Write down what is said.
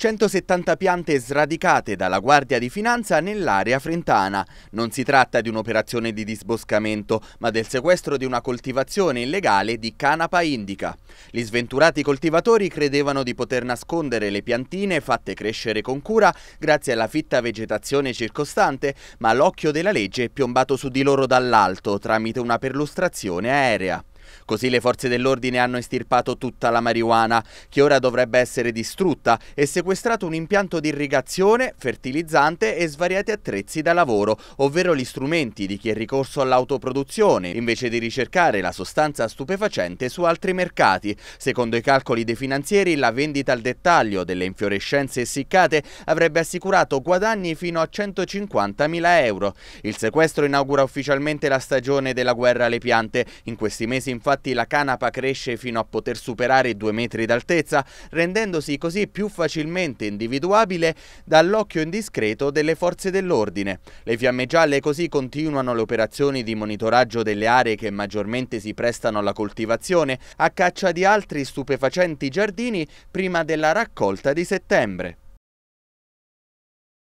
170 piante sradicate dalla Guardia di Finanza nell'area frentana. Non si tratta di un'operazione di disboscamento, ma del sequestro di una coltivazione illegale di canapa indica. Gli sventurati coltivatori credevano di poter nascondere le piantine fatte crescere con cura grazie alla fitta vegetazione circostante, ma l'occhio della legge è piombato su di loro dall'alto tramite una perlustrazione aerea. Così le forze dell'ordine hanno estirpato tutta la marijuana, che ora dovrebbe essere distrutta, e sequestrato un impianto di irrigazione, fertilizzante e svariati attrezzi da lavoro, ovvero gli strumenti di chi è ricorso all'autoproduzione, invece di ricercare la sostanza stupefacente su altri mercati. Secondo i calcoli dei finanzieri, la vendita al dettaglio delle infiorescenze essiccate avrebbe assicurato guadagni fino a 150.000 euro. Il sequestro inaugura ufficialmente la stagione della guerra alle piante. In questi mesi in infatti la canapa cresce fino a poter superare i due metri d'altezza, rendendosi così più facilmente individuabile dall'occhio indiscreto delle forze dell'ordine. Le fiamme gialle così continuano le operazioni di monitoraggio delle aree che maggiormente si prestano alla coltivazione, a caccia di altri stupefacenti giardini prima della raccolta di settembre.